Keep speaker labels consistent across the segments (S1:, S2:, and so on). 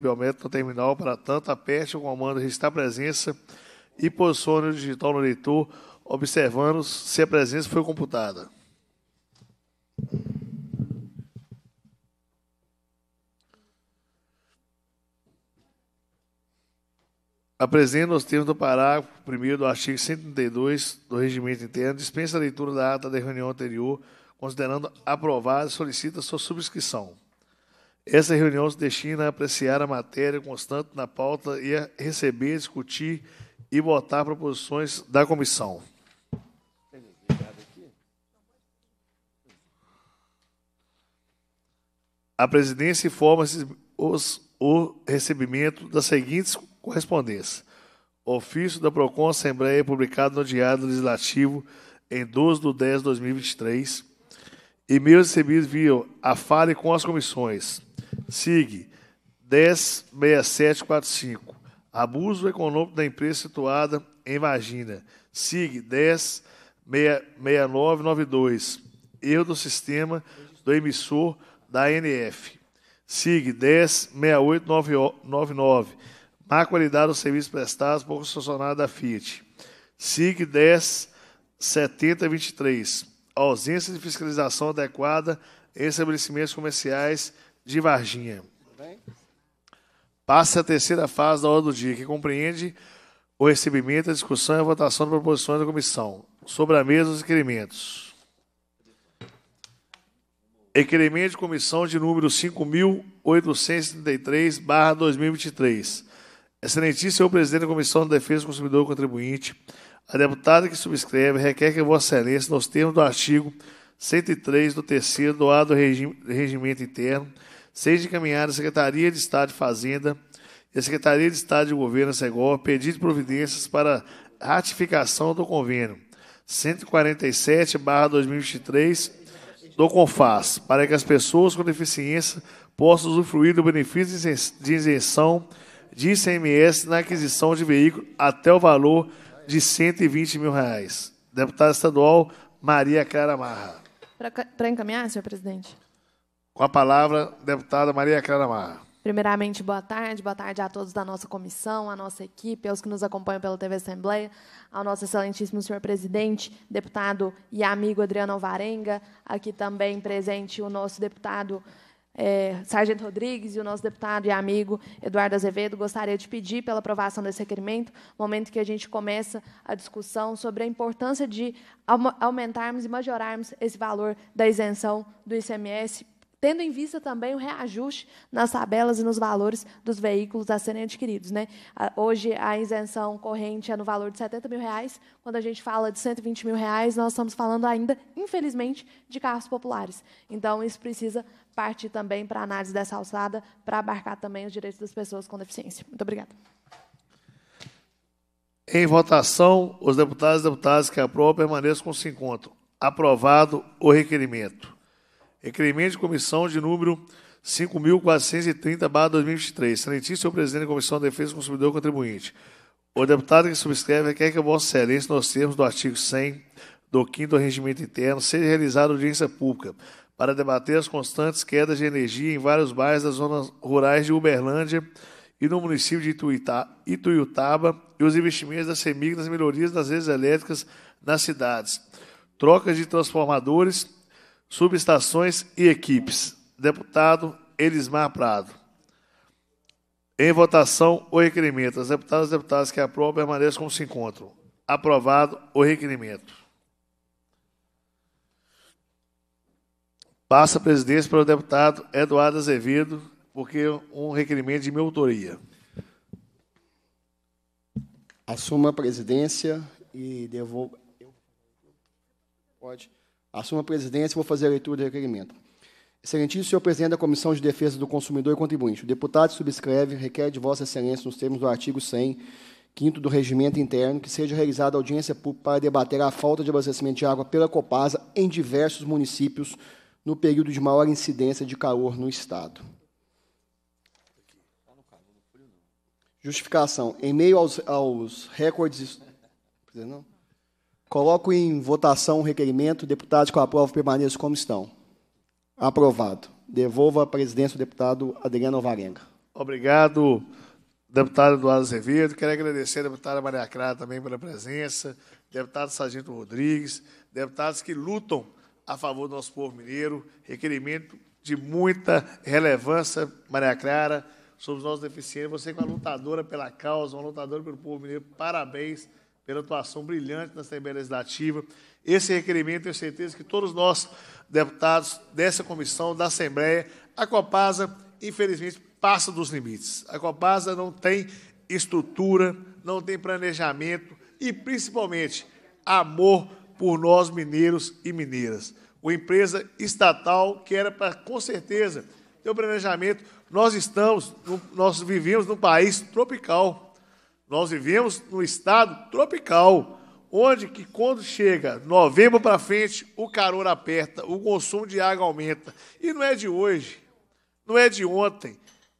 S1: biométrico terminal para tanto aperte o comando registrar presença e posicione o digital no leitor, observando se a presença foi computada. Apresenta os termos do parágrafo 1 do artigo 132 do Regimento Interno, dispensa a leitura da ata da reunião anterior, considerando aprovada, solicita sua subscrição. Essa reunião se destina a apreciar a matéria constante na pauta e a receber, discutir e votar proposições da comissão. A presidência informa os, o recebimento das seguintes correspondências. Ofício da PROCON Assembleia publicado no Diário Legislativo em 12 de 10 de 2023 e meus recebidos viram a falha com as comissões. SIG 106745. Abuso econômico da empresa situada em Vargina. SIG 106992. Erro do sistema do emissor da ANF. SIG 106899. Má qualidade dos serviços prestados por concessionário da Fiat. SIG 107023 ausência de fiscalização adequada em estabelecimentos comerciais de Varginha. Passa a terceira fase da hora do dia, que compreende o recebimento, a discussão e a votação de proposições da comissão sobre a mesa dos requerimentos. Requerimento de comissão de número 5.833, 2023. Excelentíssimo senhor presidente da Comissão de Defesa do Consumidor e Contribuinte, a deputada que subscreve requer que Vossa Excelência, nos termos do artigo 103 do terceiro do A do Regimento Interno, seja encaminhada à Secretaria de Estado de Fazenda e à Secretaria de Estado de Governo, Segov, pedido de providências para ratificação do convênio 147-2023 do CONFAS, para que as pessoas com deficiência possam usufruir do benefício de isenção de ICMS na aquisição de veículo até o valor de de 120 mil reais. Deputada estadual Maria Clara Marra.
S2: Para encaminhar, senhor presidente?
S1: Com a palavra, deputada Maria Clara Marra.
S2: Primeiramente, boa tarde, boa tarde a todos da nossa comissão, à nossa equipe, aos que nos acompanham pela TV Assembleia, ao nosso excelentíssimo senhor presidente, deputado e amigo Adriano Alvarenga, aqui também presente o nosso deputado é, Sargento Rodrigues e o nosso deputado e amigo Eduardo Azevedo, gostaria de pedir pela aprovação desse requerimento, momento que a gente começa a discussão sobre a importância de aumentarmos e majorarmos esse valor da isenção do ICMS tendo em vista também o reajuste nas tabelas e nos valores dos veículos a serem adquiridos. Né? Hoje, a isenção corrente é no valor de 70 mil reais. Quando a gente fala de 120 mil reais, nós estamos falando ainda, infelizmente, de carros populares. Então, isso precisa partir também para a análise dessa alçada, para abarcar também os direitos das pessoas com deficiência. Muito obrigada.
S1: Em votação, os deputados e deputadas que aprovam permaneçam o se encontram. Aprovado o requerimento requerimento de comissão de número 5.430-2023. Excelentíssimo senhor presidente da Comissão de Defesa do Consumidor e Contribuinte. O deputado que subscreve quer que a Vossa Excelência, nos termos do artigo 100 do 5 Regimento Interno, seja realizada audiência pública para debater as constantes quedas de energia em vários bairros das zonas rurais de Uberlândia e no município de Ituita, Ituiutaba e os investimentos da CEMIG nas melhorias das redes elétricas nas cidades, trocas de transformadores subestações e equipes. Deputado Elismar Prado. Em votação, o requerimento. As deputadas e deputados que aprovam permaneçam como se encontram. Aprovado o requerimento. Passa a presidência para o deputado Eduardo Azevedo, porque um requerimento de minha
S3: autoria. Assuma a presidência e devolva. Pode. Assumo a presidência e vou fazer a leitura do requerimento. Excelentíssimo senhor presidente da Comissão de Defesa do Consumidor e Contribuinte, o deputado subscreve, requer de Vossa Excelência, nos termos do artigo 100, 5 do Regimento Interno, que seja realizada audiência pública para debater a falta de abastecimento de água pela Copasa em diversos municípios no período de maior incidência de calor no Estado. Justificação. Em meio aos, aos recordes. Não? Coloco em votação o requerimento. Deputados que aprovam permaneçam como estão. Aprovado. Devolva a presidência o deputado Adriano Alvarenga.
S1: Obrigado, deputado Eduardo Azevedo. Quero agradecer a deputada Maria Clara também pela presença, deputado Sargento Rodrigues, deputados que lutam a favor do nosso povo mineiro. Requerimento de muita relevância, Maria Clara, sobre os nossos deficientes. Você que é uma lutadora pela causa, uma lutadora pelo povo mineiro. Parabéns pela atuação brilhante na Assembleia Legislativa. Esse requerimento, tenho certeza que todos nós, deputados dessa comissão, da Assembleia, a Copasa, infelizmente, passa dos limites. A Copasa não tem estrutura, não tem planejamento e, principalmente, amor por nós mineiros e mineiras. Uma empresa estatal que era para, com certeza, ter o um planejamento. Nós estamos, nós vivemos num país tropical. Nós vivemos num estado tropical, onde que quando chega novembro para frente, o calor aperta, o consumo de água aumenta. E não é de hoje, não é de ontem,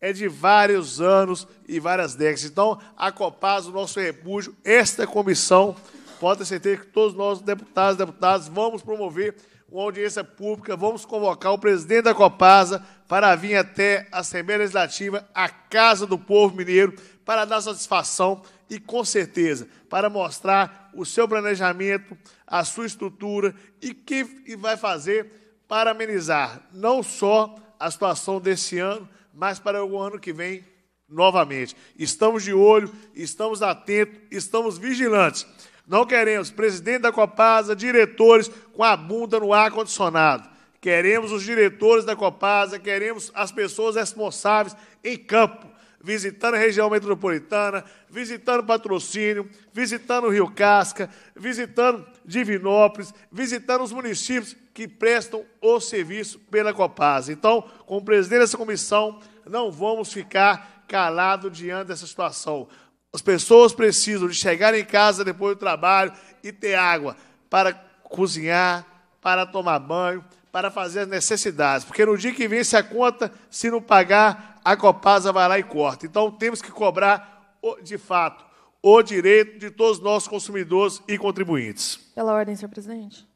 S1: é de vários anos e várias décadas. Então, a Copaz, o nosso repúdio, esta comissão, pode ter certeza que todos nós, deputados e deputadas, vamos promover uma audiência pública, vamos convocar o presidente da Copasa para vir até a Assembleia Legislativa, a Casa do Povo Mineiro, para dar satisfação e, com certeza, para mostrar o seu planejamento, a sua estrutura e o que vai fazer para amenizar não só a situação desse ano, mas para o ano que vem novamente. Estamos de olho, estamos atentos, estamos vigilantes. Não queremos presidente da Copasa, diretores com a bunda no ar-condicionado. Queremos os diretores da Copasa, queremos as pessoas responsáveis em campo, visitando a região metropolitana, visitando Patrocínio, visitando Rio Casca, visitando Divinópolis, visitando os municípios que prestam o serviço pela Copasa. Então, como presidente dessa comissão, não vamos ficar calados diante dessa situação. As pessoas precisam de chegar em casa depois do trabalho e ter água para cozinhar, para tomar banho, para fazer as necessidades, porque no dia que vence a conta, se não pagar, a Copasa vai lá e corta. Então temos que cobrar, de fato, o direito de todos os nossos consumidores e contribuintes.
S2: Pela ordem, senhor presidente.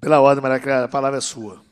S1: Pela ordem, Maria Clara, a palavra é sua.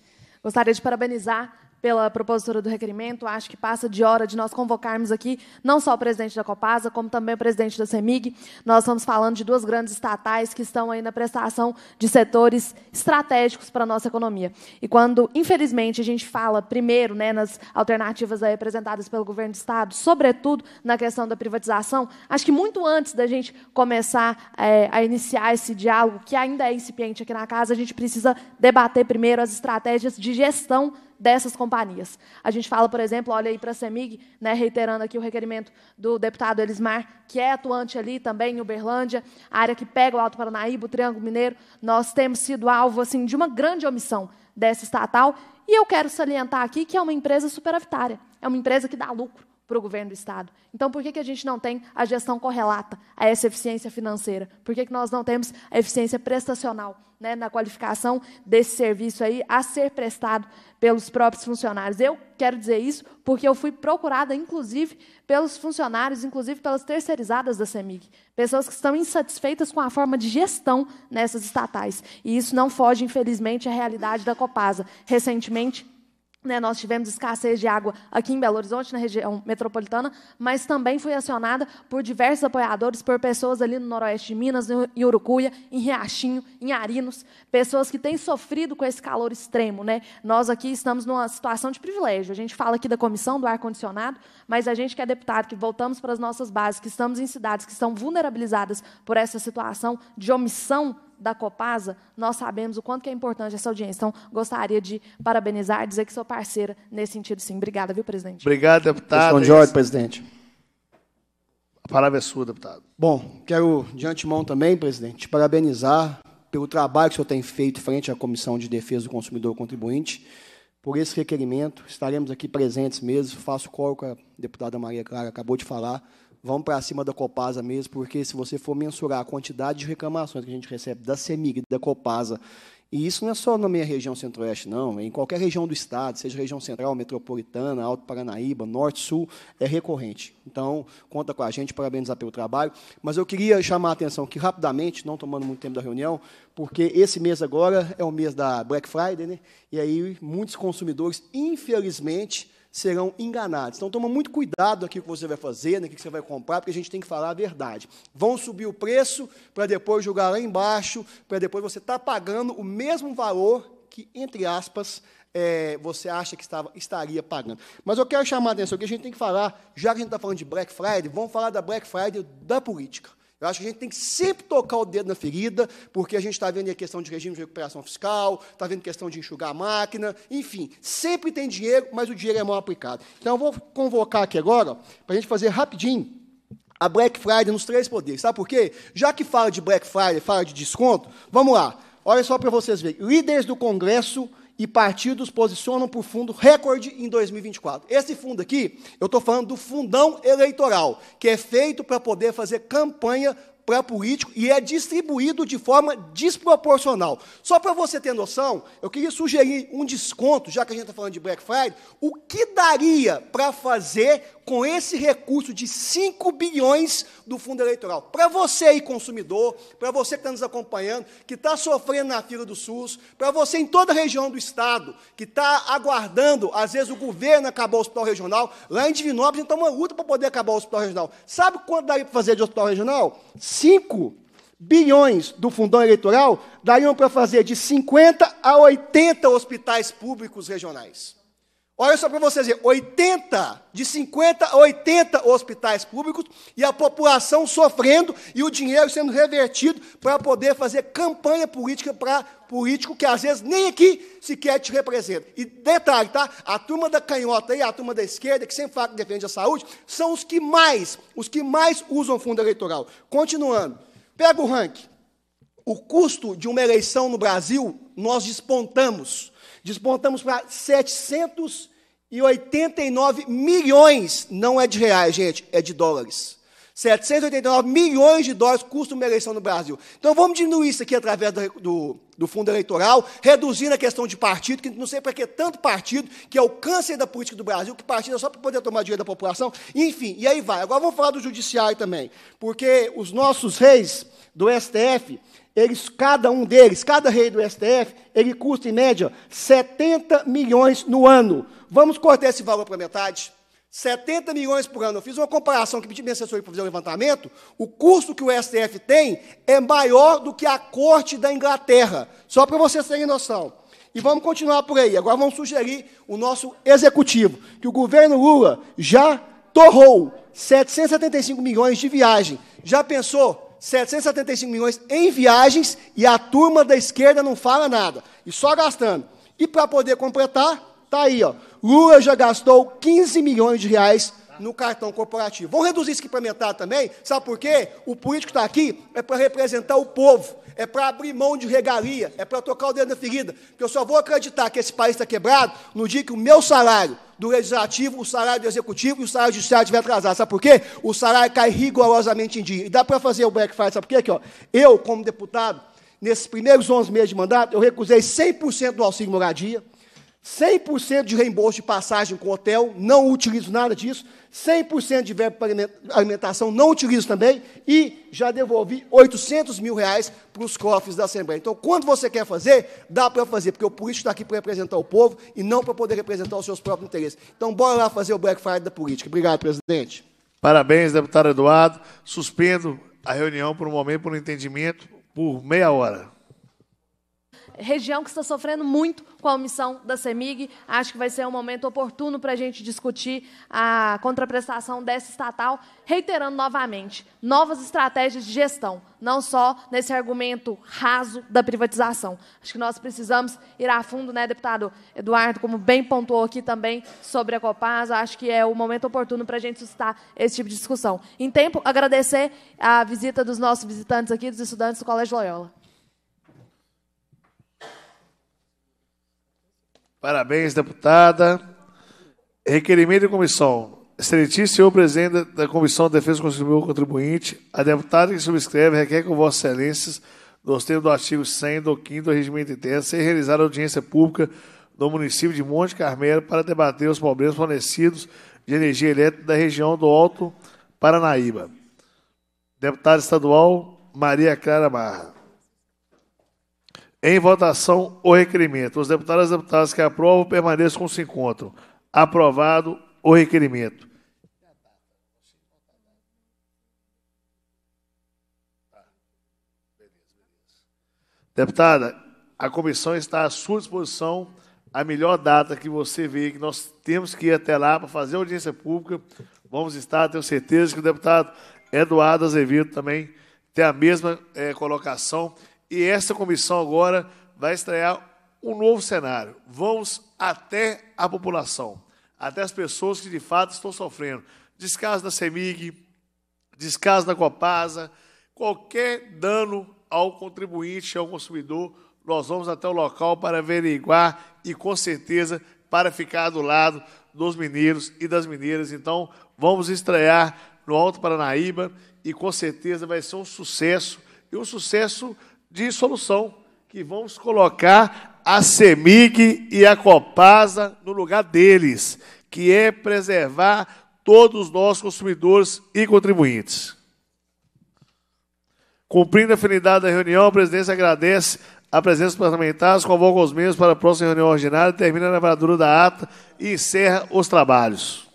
S2: Gostaria de parabenizar pela propositora do requerimento. Acho que passa de hora de nós convocarmos aqui não só o presidente da Copasa, como também o presidente da CEMIG. Nós estamos falando de duas grandes estatais que estão aí na prestação de setores estratégicos para a nossa economia. E quando, infelizmente, a gente fala primeiro né, nas alternativas aí apresentadas pelo governo do Estado, sobretudo na questão da privatização, acho que muito antes da gente começar é, a iniciar esse diálogo, que ainda é incipiente aqui na casa, a gente precisa debater primeiro as estratégias de gestão dessas companhias. A gente fala, por exemplo, olha aí para a CEMIG, né, reiterando aqui o requerimento do deputado Elismar, que é atuante ali também em Uberlândia, área que pega o Alto Paranaíba, o Triângulo Mineiro. Nós temos sido alvo assim de uma grande omissão dessa estatal. E eu quero salientar aqui que é uma empresa superavitária, é uma empresa que dá lucro para o governo do Estado. Então, por que, que a gente não tem a gestão correlata a essa eficiência financeira? Por que, que nós não temos a eficiência prestacional né, na qualificação desse serviço aí a ser prestado pelos próprios funcionários? Eu quero dizer isso porque eu fui procurada, inclusive, pelos funcionários, inclusive pelas terceirizadas da CEMIG, pessoas que estão insatisfeitas com a forma de gestão nessas estatais. E isso não foge, infelizmente, à realidade da Copasa. Recentemente, né, nós tivemos escassez de água aqui em Belo Horizonte, na região metropolitana, mas também foi acionada por diversos apoiadores, por pessoas ali no noroeste de Minas, em Urucuia, em Riachinho, em Arinos, pessoas que têm sofrido com esse calor extremo. Né? Nós aqui estamos numa situação de privilégio. A gente fala aqui da comissão do ar-condicionado, mas a gente que é deputado, que voltamos para as nossas bases, que estamos em cidades que estão vulnerabilizadas por essa situação de omissão da Copasa, nós sabemos o quanto que é importante essa audiência. Então, gostaria de parabenizar, e dizer que sou parceira nesse sentido, sim. Obrigada, viu, presidente?
S1: Obrigado, deputado. Questão de ordem,
S3: presidente. A palavra é sua, deputado. Bom, quero, de antemão também, presidente, parabenizar pelo trabalho que o senhor tem feito frente à Comissão de Defesa do Consumidor e Contribuinte, por esse requerimento. Estaremos aqui presentes mesmo. Faço coro que a deputada Maria Clara acabou de falar vamos para cima da Copasa mesmo, porque se você for mensurar a quantidade de reclamações que a gente recebe da CEMIG, da Copasa, e isso não é só na minha região centro-oeste, não. Em qualquer região do estado, seja região central, metropolitana, Alto Paranaíba, Norte, Sul, é recorrente. Então, conta com a gente, parabenizar pelo trabalho. Mas eu queria chamar a atenção aqui rapidamente, não tomando muito tempo da reunião, porque esse mês agora é o mês da Black Friday, né? E aí muitos consumidores, infelizmente, serão enganados. Então, toma muito cuidado aqui que você vai fazer, no né, que você vai comprar, porque a gente tem que falar a verdade. Vão subir o preço para depois jogar lá embaixo, para depois você estar tá pagando o mesmo valor que, entre aspas, é, você acha que estava, estaria pagando. Mas eu quero chamar a atenção que a gente tem que falar, já que a gente está falando de Black Friday, vamos falar da Black Friday da política. Eu acho que a gente tem que sempre tocar o dedo na ferida, porque a gente está vendo a questão de regime de recuperação fiscal, está vendo questão de enxugar a máquina, enfim, sempre tem dinheiro, mas o dinheiro é mal aplicado. Então, eu vou convocar aqui agora, para a gente fazer rapidinho, a Black Friday nos três poderes. Sabe por quê? Já que fala de Black Friday, fala de desconto, vamos lá. Olha só para vocês verem. Líderes do Congresso e partidos posicionam por fundo recorde em 2024. Esse fundo aqui, eu estou falando do fundão eleitoral, que é feito para poder fazer campanha para político e é distribuído de forma desproporcional. Só para você ter noção, eu queria sugerir um desconto, já que a gente está falando de Black Friday, o que daria para fazer com esse recurso de 5 bilhões do fundo eleitoral. Para você aí, consumidor, para você que está nos acompanhando, que está sofrendo na fila do SUS, para você em toda a região do Estado, que está aguardando, às vezes o governo acabar o hospital regional, lá em Divinópolis, então uma luta para poder acabar o hospital regional. Sabe quanto daria para fazer de hospital regional? 5 bilhões do fundão eleitoral dariam para fazer de 50 a 80 hospitais públicos regionais. Olha só para vocês 80, de 50 a 80 hospitais públicos e a população sofrendo e o dinheiro sendo revertido para poder fazer campanha política para político que às vezes nem aqui sequer te representa. E detalhe, tá? A turma da canhota e a turma da esquerda, que sempre fala que defende a saúde, são os que mais, os que mais usam fundo eleitoral. Continuando, pega o ranking. O custo de uma eleição no Brasil, nós despontamos despontamos para 700 e 89 milhões, não é de reais, gente, é de dólares. 789 milhões de dólares custa uma eleição no Brasil. Então vamos diminuir isso aqui através do, do, do fundo eleitoral, reduzindo a questão de partido, que não sei para que tanto partido, que é o câncer da política do Brasil, que partido é só para poder tomar dinheiro da população, enfim, e aí vai. Agora vamos falar do judiciário também, porque os nossos reis do STF, eles, cada um deles, cada rei do STF, ele custa em média 70 milhões no ano. Vamos cortar esse valor para metade? 70 milhões por ano. Eu fiz uma comparação que pedi minha assessoria para fazer um levantamento. O custo que o STF tem é maior do que a corte da Inglaterra. Só para vocês terem noção. E vamos continuar por aí. Agora vamos sugerir o nosso executivo, que o governo Lula já torrou 775 milhões de viagem. Já pensou 775 milhões em viagens e a turma da esquerda não fala nada. E só gastando. E para poder completar, está aí, ó. Lula já gastou 15 milhões de reais no cartão corporativo. Vamos reduzir isso aqui para metade também? Sabe por quê? O político está aqui é para representar o povo, é para abrir mão de regalia, é para tocar o dedo na ferida. Porque eu só vou acreditar que esse país está quebrado no dia que o meu salário do legislativo, o salário do executivo e o salário do judiciário estiver atrasado. Sabe por quê? O salário cai rigorosamente em dia. E dá para fazer o backfire, sabe por quê? Aqui, ó. Eu, como deputado, nesses primeiros 11 meses de mandato, eu recusei 100% do auxílio moradia, 100% de reembolso de passagem com hotel, não utilizo nada disso. 100% de verba para alimentação, não utilizo também. E já devolvi 800 mil reais para os cofres da Assembleia. Então, quando você quer fazer, dá para fazer, porque o político está aqui para representar o povo e não para poder representar os seus próprios interesses. Então, bora lá fazer o Black Friday da política. Obrigado, presidente.
S1: Parabéns, deputado Eduardo. Suspendo
S3: a reunião por um momento, por um
S1: entendimento, por meia hora
S2: região que está sofrendo muito com a omissão da CEMIG. Acho que vai ser um momento oportuno para a gente discutir a contraprestação dessa estatal, reiterando novamente, novas estratégias de gestão, não só nesse argumento raso da privatização. Acho que nós precisamos ir a fundo, né, deputado Eduardo, como bem pontuou aqui também sobre a Copasa, acho que é o momento oportuno para a gente suscitar esse tipo de discussão. Em tempo, agradecer a visita dos nossos visitantes aqui, dos estudantes do Colégio Loyola.
S1: Parabéns, deputada. Requerimento de comissão. Excelentíssimo senhor presidente da Comissão de Defesa do Consumidor Contribuinte, a deputada que subscreve requer que Vossa Excelência, nos termos do artigo 100 do 5 do Regimento Interno, seja realizada audiência pública no município de Monte Carmelo para debater os problemas fornecidos de energia elétrica da região do Alto Paranaíba. Deputada estadual Maria Clara Barra. Em votação, o requerimento. Os deputados e deputadas que aprovam permaneçam o se encontro. Aprovado o requerimento. Deputada, a comissão está à sua disposição. A melhor data que você vê que nós temos que ir até lá para fazer audiência pública. Vamos estar, tenho certeza que o deputado Eduardo Azevedo também tem a mesma é, colocação e essa comissão agora vai estrear um novo cenário. Vamos até a população, até as pessoas que de fato estão sofrendo. Descaso da CEMIG, descaso da Copasa, qualquer dano ao contribuinte, ao consumidor, nós vamos até o local para averiguar e, com certeza, para ficar do lado dos mineiros e das mineiras. Então, vamos estrear no Alto Paranaíba e, com certeza, vai ser um sucesso e um sucesso de solução, que vamos colocar a CEMIG e a Copasa no lugar deles, que é preservar todos nós consumidores e contribuintes. Cumprindo a afinidade da reunião, a presidência agradece a presença dos parlamentares, convoca os membros para a próxima reunião ordinária, termina a lavratura da ata e encerra os trabalhos.